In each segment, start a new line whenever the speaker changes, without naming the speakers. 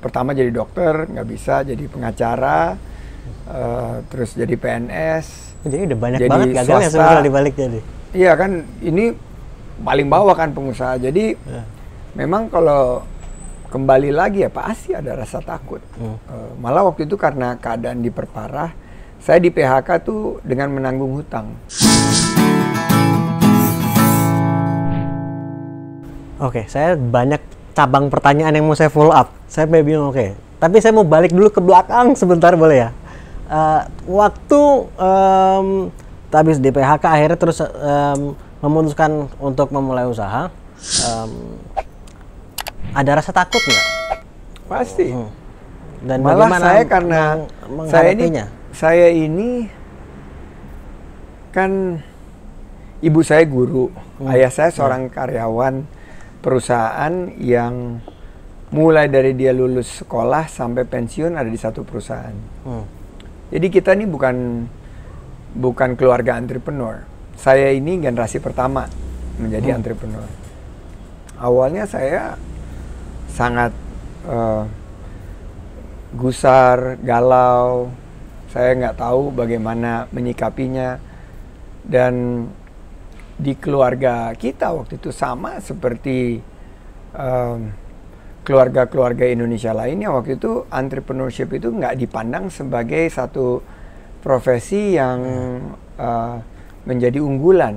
pertama jadi dokter nggak bisa jadi pengacara uh, terus jadi PNS jadi udah banyak jadi banget ya sebenarnya dibalik jadi iya kan ini paling bawah kan pengusaha jadi ya. memang kalau kembali lagi ya pasti ada rasa takut ya. uh, malah waktu itu karena keadaan diperparah saya di PHK tuh dengan menanggung hutang
Oke, saya banyak cabang pertanyaan yang mau saya follow up saya bingung oke okay. tapi saya mau balik dulu ke belakang sebentar boleh ya uh, waktu um, habis di PHK akhirnya terus um, memutuskan untuk memulai usaha um, ada rasa takut nggak pasti hmm. dan malah bagaimana saya karena saya ini
saya ini kan ibu saya guru hmm. ayah saya hmm. seorang hmm. karyawan perusahaan yang mulai dari dia lulus sekolah sampai pensiun ada di satu perusahaan. Hmm. Jadi kita ini bukan bukan keluarga entrepreneur. Saya ini generasi pertama menjadi hmm. entrepreneur. Awalnya saya sangat uh, gusar, galau. Saya nggak tahu bagaimana menyikapinya dan di keluarga kita waktu itu sama seperti um, keluarga-keluarga Indonesia lainnya waktu itu entrepreneurship itu nggak dipandang sebagai satu profesi yang uh, menjadi unggulan.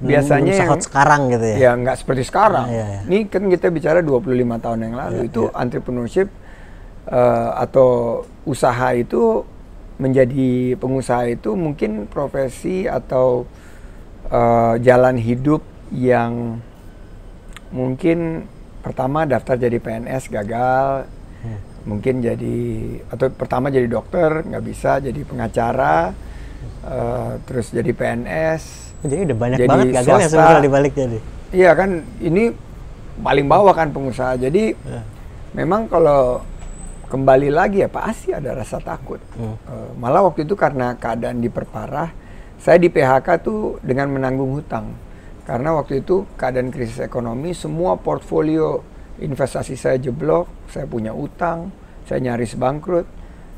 Hmm, Biasanya yang sekarang gitu ya. Ya nggak seperti sekarang. iya, iya. Ini kan kita bicara 25 tahun yang lalu iya, itu iya. entrepreneurship uh, atau usaha itu menjadi pengusaha itu mungkin profesi atau uh, jalan hidup yang mungkin pertama daftar jadi PNS gagal hmm. mungkin jadi atau pertama jadi dokter nggak bisa jadi pengacara uh, terus jadi PNS jadi udah banyak jadi banget gagal swasta. yang dibalik jadi iya kan ini paling bawah kan pengusaha jadi hmm. memang kalau kembali lagi ya pasti ada rasa takut hmm. uh, malah waktu itu karena keadaan diperparah saya di PHK tuh dengan menanggung hutang karena waktu itu keadaan krisis ekonomi, semua portfolio investasi saya jeblok, saya punya utang, saya nyaris bangkrut.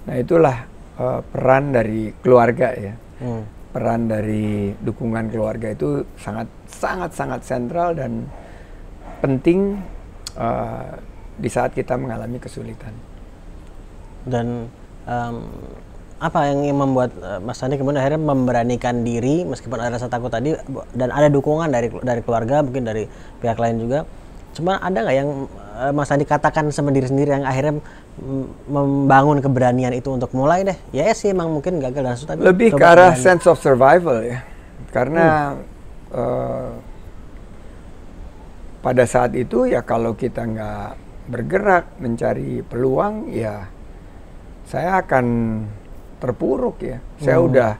Nah itulah uh, peran dari keluarga ya. Hmm. Peran dari dukungan keluarga itu sangat sangat sangat sentral dan penting uh, di saat kita mengalami kesulitan.
Dan um, apa yang membuat eh, Mas Sandi kemudian akhirnya memberanikan diri meskipun ada rasa takut tadi dan ada dukungan dari dari keluarga mungkin dari pihak lain juga cuma ada nggak yang eh, Mas Sandi katakan sama diri sendiri yang akhirnya membangun keberanian itu untuk mulai deh ya, ya sih emang mungkin gagal dan tapi lebih ke arah keberanian. sense
of survival ya karena hmm. uh, pada saat itu ya kalau kita nggak bergerak mencari peluang ya saya akan terpuruk ya. Saya hmm. udah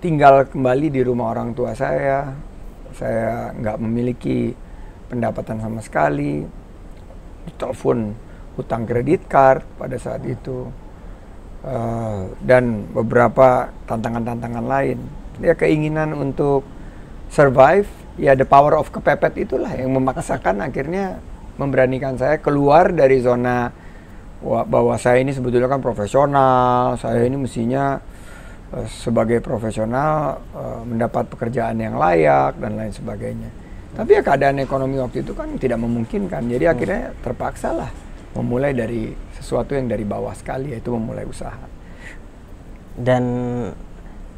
tinggal kembali di rumah orang tua saya. Saya nggak memiliki pendapatan sama sekali. Ditelepon hutang kredit card pada saat hmm. itu. Uh, dan beberapa tantangan-tantangan lain. Ya keinginan untuk survive, ya the power of kepepet itulah yang memaksakan akhirnya memberanikan saya keluar dari zona bahwa saya ini sebetulnya kan profesional, saya ini mestinya eh, sebagai profesional eh, mendapat pekerjaan yang layak dan lain sebagainya. Tapi ya keadaan ekonomi waktu itu kan tidak memungkinkan, jadi hmm. akhirnya terpaksa lah memulai dari sesuatu yang dari bawah sekali yaitu memulai usaha. Dan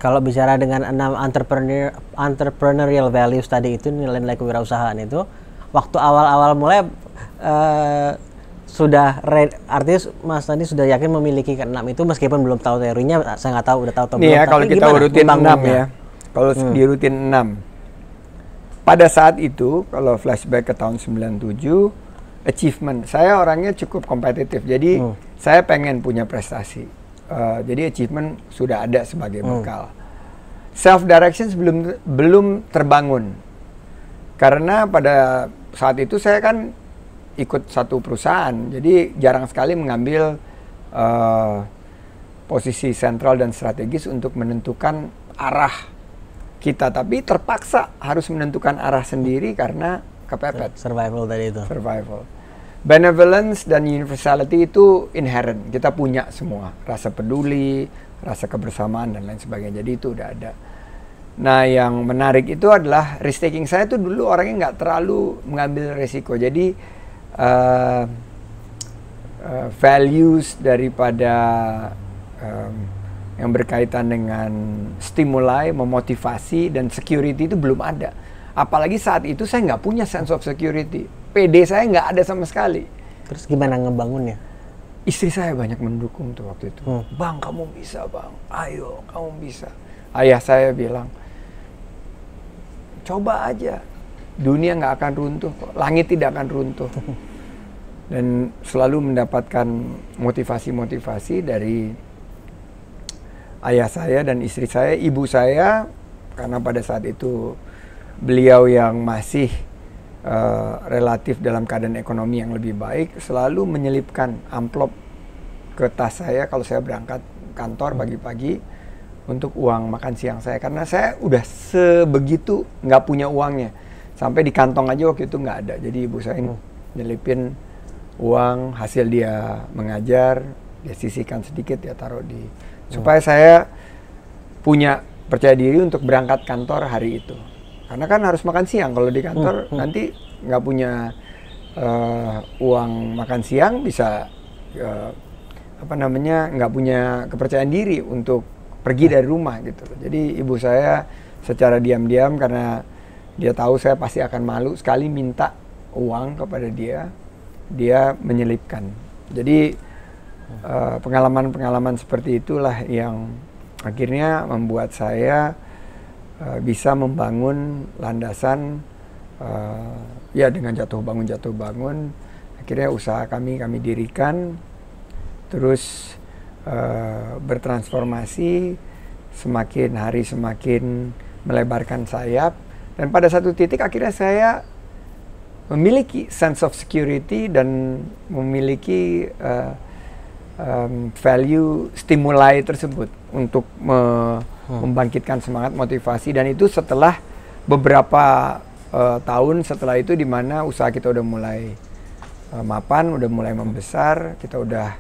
kalau bicara dengan enam entrepreneur entrepreneurial values tadi itu nilai-nilai kewirausahaan itu waktu awal-awal mulai uh, sudah artis Mas Nadi sudah yakin memiliki keenam itu meskipun belum tahu teorinya saya nggak tahu udah tahu atau ya, belum. ya, kalau kita rutin enam ya. Kalau hmm. di
rutin enam. Pada saat itu kalau flashback ke tahun 97 achievement saya orangnya cukup kompetitif. Jadi hmm. saya pengen punya prestasi. Uh, jadi achievement sudah ada sebagai hmm. bekal. Hmm. Self direction belum belum terbangun. Karena pada saat itu saya kan ikut satu perusahaan. Jadi jarang sekali mengambil uh, posisi sentral dan strategis untuk menentukan arah kita, tapi terpaksa harus menentukan arah sendiri karena kepepet. Survival tadi itu. Survival. Benevolence dan universality itu inherent. Kita punya semua rasa peduli, rasa kebersamaan dan lain sebagainya. Jadi itu udah ada. Nah, yang menarik itu adalah risk taking saya tuh dulu orangnya nggak terlalu mengambil resiko. Jadi uh, values daripada um, yang berkaitan dengan stimuli, memotivasi dan security itu belum ada. Apalagi saat itu saya nggak punya sense of security. PD saya nggak ada sama sekali. Terus gimana ngebangunnya? Istri saya banyak mendukung tuh waktu itu. Hmm. Bang, kamu bisa bang. Ayo, kamu bisa. Ayah saya bilang, coba aja dunia nggak akan runtuh kok. Langit tidak akan runtuh. Dan selalu mendapatkan motivasi-motivasi dari ayah saya dan istri saya, ibu saya, karena pada saat itu beliau yang masih uh, relatif dalam keadaan ekonomi yang lebih baik, selalu menyelipkan amplop ke tas saya kalau saya berangkat kantor hmm. pagi-pagi untuk uang makan siang saya karena saya udah sebegitu nggak punya uangnya sampai di kantong aja waktu itu nggak ada jadi ibu saya hmm. nyelipin uang hasil dia mengajar dia sisihkan sedikit ya taruh di hmm. supaya saya punya percaya diri untuk berangkat kantor hari itu karena kan harus makan siang kalau di hmm, kantor hmm. nanti nggak punya uh, uang makan siang bisa uh, apa namanya nggak punya kepercayaan diri untuk pergi hmm. dari rumah gitu jadi ibu saya secara diam-diam karena dia tahu saya pasti akan malu sekali minta uang kepada dia, dia menyelipkan. Jadi eh, pengalaman-pengalaman seperti itulah yang akhirnya membuat saya eh, bisa membangun landasan eh, ya dengan jatuh bangun jatuh bangun akhirnya usaha kami kami dirikan terus bertransformasi semakin hari semakin melebarkan sayap dan pada satu titik akhirnya saya memiliki sense of security dan memiliki uh, um, value stimuli tersebut untuk me hmm. membangkitkan semangat motivasi dan itu setelah beberapa uh, tahun setelah itu di mana usaha kita udah mulai uh, mapan, udah mulai membesar, kita udah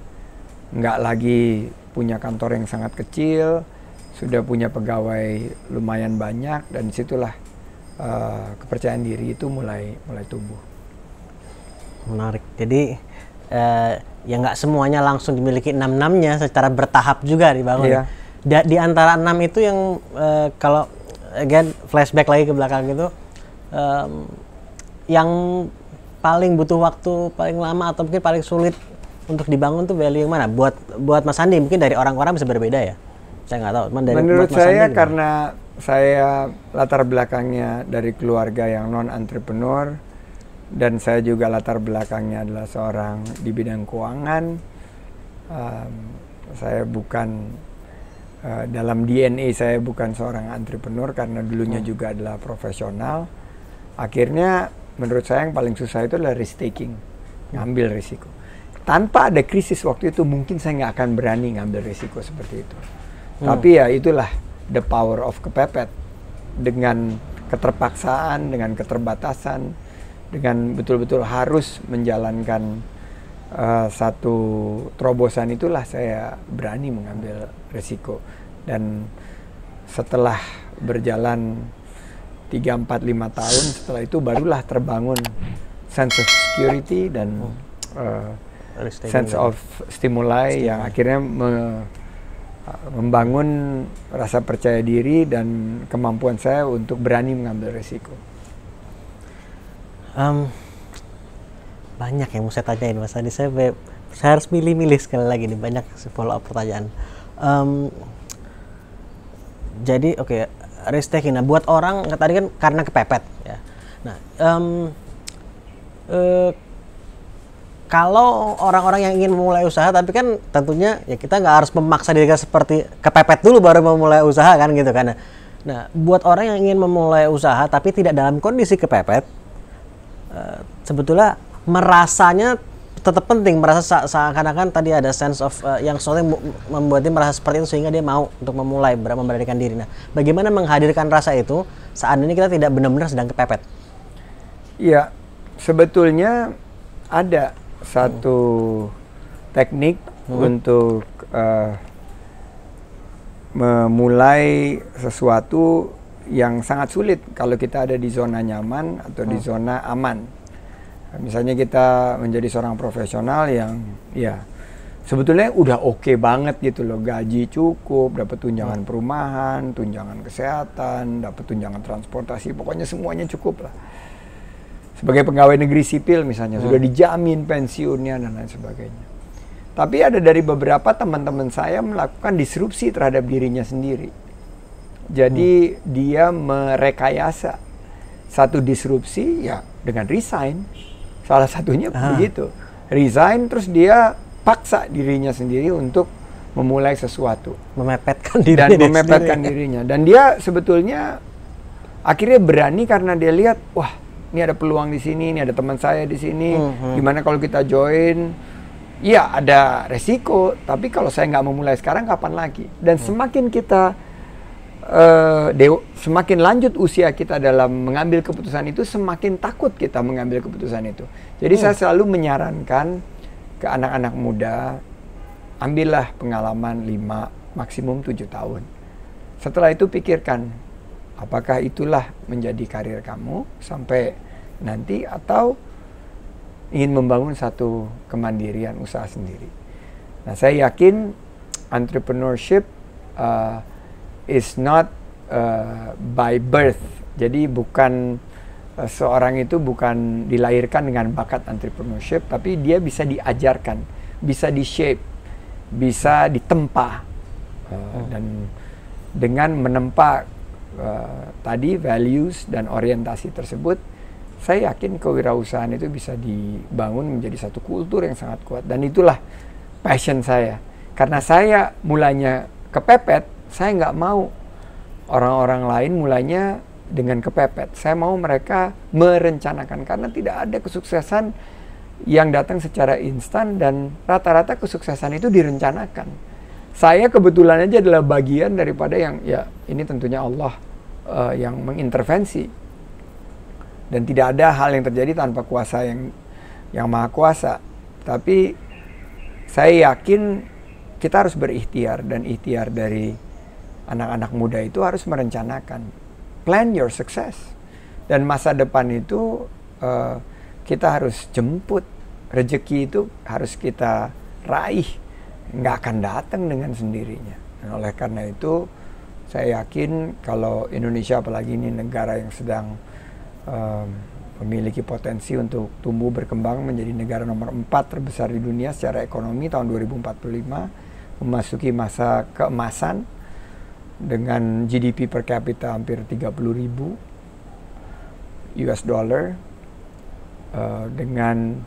nggak lagi punya kantor yang sangat kecil, sudah punya pegawai lumayan banyak dan disitulah Eh, kepercayaan diri itu mulai mulai tumbuh. Menarik. Jadi eh,
ya nggak semuanya langsung dimiliki enam enamnya secara bertahap juga dibangun. Ya. Iya. Di, di antara enam itu yang eh, kalau again flashback lagi ke belakang itu eh, yang paling butuh waktu paling lama atau mungkin paling sulit untuk dibangun tuh value yang mana? Buat buat Mas Andi mungkin dari orang-orang bisa berbeda ya. Saya nggak tahu. Cuman dari Menurut saya karena
saya latar belakangnya dari keluarga yang non entrepreneur dan saya juga latar belakangnya adalah seorang di bidang keuangan. Um, saya bukan uh, dalam DNA saya bukan seorang entrepreneur karena dulunya hmm. juga adalah profesional. Akhirnya menurut saya yang paling susah itu adalah risk taking, hmm. ngambil risiko. Tanpa ada krisis waktu itu mungkin saya nggak akan berani ngambil risiko seperti itu. Hmm. Tapi ya itulah the power of kepepet dengan keterpaksaan, dengan keterbatasan, dengan betul-betul harus menjalankan uh, satu terobosan itulah saya berani mengambil risiko dan setelah berjalan 3, 4, 5 tahun setelah itu barulah terbangun sense of security dan uh, sense of stimuli yang akhirnya me membangun rasa percaya diri dan kemampuan saya untuk berani mengambil resiko. Um, banyak yang mau saya tanyain Mas Andi. Saya,
saya harus milih-milih sekali lagi nih banyak follow up pertanyaan. Um, jadi oke okay, risk taking. Nah buat orang tadi kan karena kepepet ya. Nah um, uh, kalau orang-orang yang ingin memulai usaha tapi kan tentunya ya kita nggak harus memaksa diri kita seperti kepepet dulu baru memulai usaha kan gitu kan nah buat orang yang ingin memulai usaha tapi tidak dalam kondisi kepepet eh, sebetulnya merasanya tetap penting merasa seakan-akan tadi ada sense of uh, yang soalnya membuat dia merasa seperti itu sehingga dia mau untuk memulai memberanikan diri nah bagaimana menghadirkan rasa itu saat ini kita tidak benar-benar sedang kepepet
ya sebetulnya ada satu teknik hmm. untuk uh, memulai sesuatu yang sangat sulit kalau kita ada di zona nyaman atau di hmm. zona aman. Misalnya kita menjadi seorang profesional yang ya sebetulnya udah oke okay banget gitu loh, gaji cukup, dapat tunjangan hmm. perumahan, tunjangan kesehatan, dapat tunjangan transportasi, pokoknya semuanya cukup lah sebagai pegawai negeri sipil misalnya hmm. sudah dijamin pensiunnya dan lain sebagainya. Tapi ada dari beberapa teman-teman saya melakukan disrupsi terhadap dirinya sendiri. Jadi hmm. dia merekayasa satu disrupsi ya dengan resign. Salah satunya ah. begitu. Resign terus dia paksa dirinya sendiri untuk memulai sesuatu, memepetkan diri dan memepetkan sendiri. dirinya. Dan dia sebetulnya akhirnya berani karena dia lihat wah ini ada peluang di sini, ini ada teman saya di sini, mm-hmm. gimana kalau kita join? Iya ada resiko, tapi kalau saya nggak memulai sekarang kapan lagi? Dan mm. semakin kita Uh, eh, dewa, semakin lanjut usia kita dalam mengambil keputusan itu, semakin takut kita mengambil keputusan itu. Jadi hmm. saya selalu menyarankan ke anak-anak muda, ambillah pengalaman 5, maksimum 7 tahun. Setelah itu pikirkan, apakah itulah menjadi karir kamu sampai nanti atau ingin membangun satu kemandirian usaha sendiri. Nah, saya yakin entrepreneurship uh, is not uh, by birth. Jadi bukan uh, seorang itu bukan dilahirkan dengan bakat entrepreneurship, tapi dia bisa diajarkan, bisa di-shape, bisa ditempa uh, hmm. dan dengan menempa Eh, tadi values dan orientasi tersebut saya yakin kewirausahaan itu bisa dibangun menjadi satu kultur yang sangat kuat dan itulah passion saya karena saya mulanya kepepet saya nggak mau orang-orang lain mulanya dengan kepepet saya mau mereka merencanakan karena tidak ada kesuksesan yang datang secara instan dan rata-rata kesuksesan itu direncanakan saya kebetulan aja adalah bagian daripada yang ya ini tentunya Allah uh, yang mengintervensi. Dan tidak ada hal yang terjadi tanpa kuasa yang yang maha kuasa. Tapi saya yakin kita harus berikhtiar dan ikhtiar dari anak-anak muda itu harus merencanakan. Plan your success. Dan masa depan itu uh, kita harus jemput. Rezeki itu harus kita raih nggak akan datang dengan sendirinya. Dan nah, oleh karena itu, saya yakin kalau Indonesia apalagi ini negara yang sedang um, memiliki potensi untuk tumbuh berkembang menjadi negara nomor empat terbesar di dunia secara ekonomi tahun 2045 memasuki masa keemasan dengan GDP per kapita hampir 30 ribu US dollar uh, dengan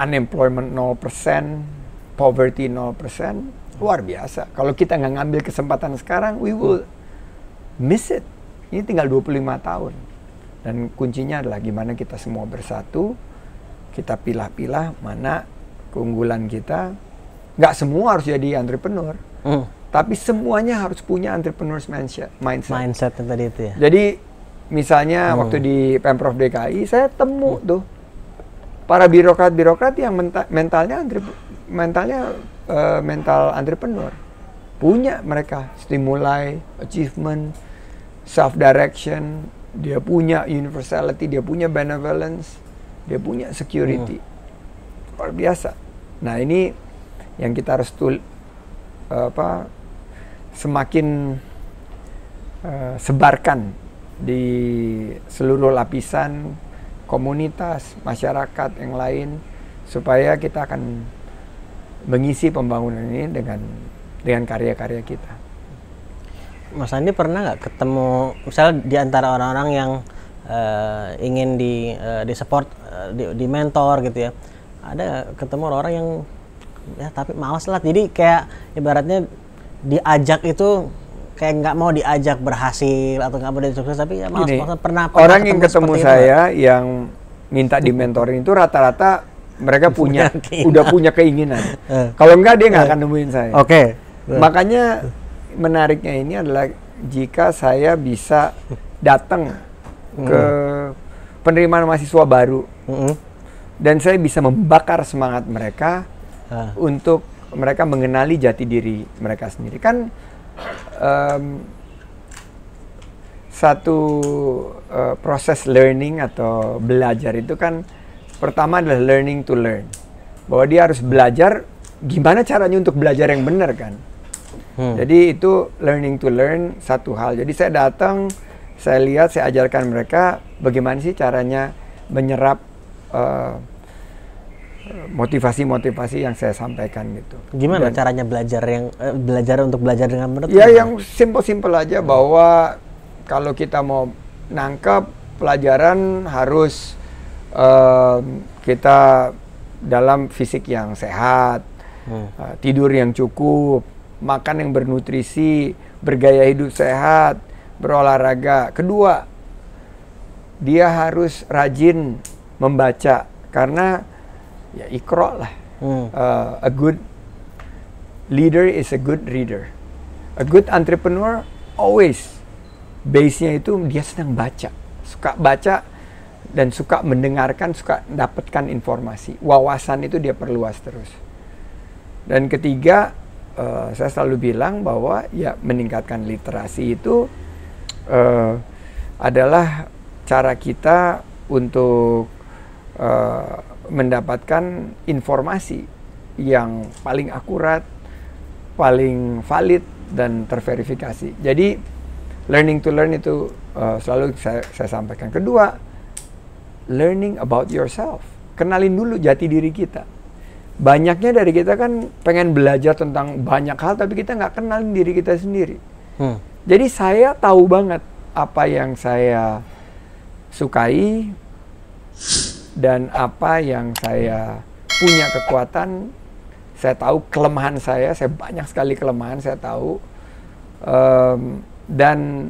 unemployment 0% poverty 0%, luar biasa. Kalau kita nggak ngambil kesempatan sekarang, we will miss it. Ini tinggal 25 tahun. Dan kuncinya adalah gimana kita semua bersatu, kita pilah-pilah mana keunggulan kita. Nggak semua harus jadi entrepreneur, mm. tapi semuanya harus punya entrepreneurs mindset. Mindset, mindset tadi itu ya. Jadi misalnya hmm. waktu di Pemprov DKI, saya temu hmm. tuh para birokrat-birokrat yang mentalnya entrepreneur mentalnya uh, mental entrepreneur punya mereka stimuli achievement self direction dia punya universality dia punya benevolence dia punya security hmm. luar biasa nah ini yang kita harus tul apa semakin uh, sebarkan di seluruh lapisan komunitas masyarakat yang lain supaya kita akan mengisi pembangunan ini dengan dengan karya-karya kita.
Mas Andi pernah nggak ketemu misalnya di antara orang-orang yang uh, ingin di uh, eh, di support uh, eh, di, di mentor gitu ya ada ketemu orang-orang yang ya tapi malas lah jadi kayak ibaratnya diajak itu kayak nggak mau diajak berhasil atau nggak mau jadi sukses tapi ya malas, pernah, pernah orang yang ketemu, saya
itu, yang minta di mentoring itu rata-rata mereka punya udah punya keinginan. Eh. Kalau enggak dia nggak eh. akan nemuin saya. Oke. Okay. Eh. Makanya menariknya ini adalah jika saya bisa datang hmm. ke penerimaan mahasiswa baru -hmm. dan saya bisa membakar semangat mereka ah. untuk mereka mengenali jati diri mereka sendiri kan um, satu uh, proses learning atau belajar itu kan Pertama adalah learning to learn. Bahwa dia harus belajar gimana caranya untuk belajar yang benar kan. Hmm. Jadi itu learning to learn satu hal. Jadi saya datang, saya lihat, saya ajarkan mereka bagaimana sih caranya menyerap motivasi eh, motivasi-motivasi yang saya sampaikan gitu. Gimana Dan, caranya belajar yang uh, belajar untuk belajar dengan benar Ya yang simple-simple aja hmm. bahwa kalau kita mau nangkap pelajaran harus uh, kita dalam fisik yang sehat, hmm. uh, tidur yang cukup, makan yang bernutrisi, bergaya hidup sehat, berolahraga. Kedua, dia harus rajin membaca karena ya ikro lah. Hmm. Uh, a good leader is a good reader. A good entrepreneur always base-nya itu dia senang baca, suka baca dan suka mendengarkan, suka dapatkan informasi. Wawasan itu dia perluas terus. Dan ketiga, uh, saya selalu bilang bahwa ya meningkatkan literasi itu uh, adalah cara kita untuk uh, mendapatkan informasi yang paling akurat, paling valid dan terverifikasi. Jadi learning to learn itu uh, selalu saya, saya sampaikan. Kedua, learning about yourself. Kenalin dulu jati diri kita. Banyaknya dari kita kan pengen belajar tentang banyak hal, tapi kita nggak kenalin diri kita sendiri. Hmm. Jadi saya tahu banget apa yang saya sukai dan apa yang saya punya kekuatan. Saya tahu kelemahan saya, saya banyak sekali kelemahan saya tahu. Um, dan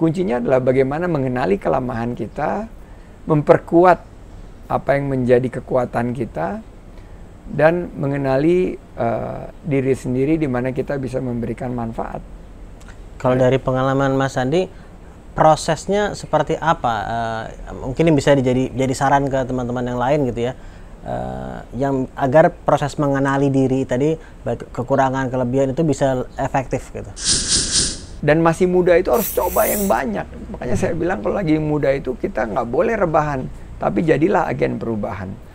kuncinya adalah bagaimana mengenali kelemahan kita, memperkuat apa yang menjadi kekuatan kita dan mengenali uh, diri sendiri di mana kita bisa memberikan manfaat.
Kalau ya. dari pengalaman Mas Andi, prosesnya seperti apa? Uh, mungkin bisa jadi jadi saran ke teman-teman yang lain gitu ya. Uh, yang agar proses mengenali diri tadi kekurangan kelebihan itu bisa efektif gitu
dan masih muda itu harus coba yang banyak. Makanya saya bilang kalau lagi muda itu kita nggak boleh rebahan, tapi jadilah agen perubahan.